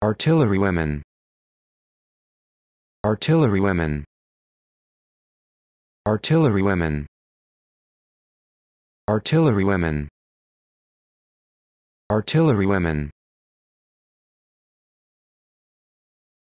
Artillery women. Artillery women. Artillery women. Artillery women. Artillery women.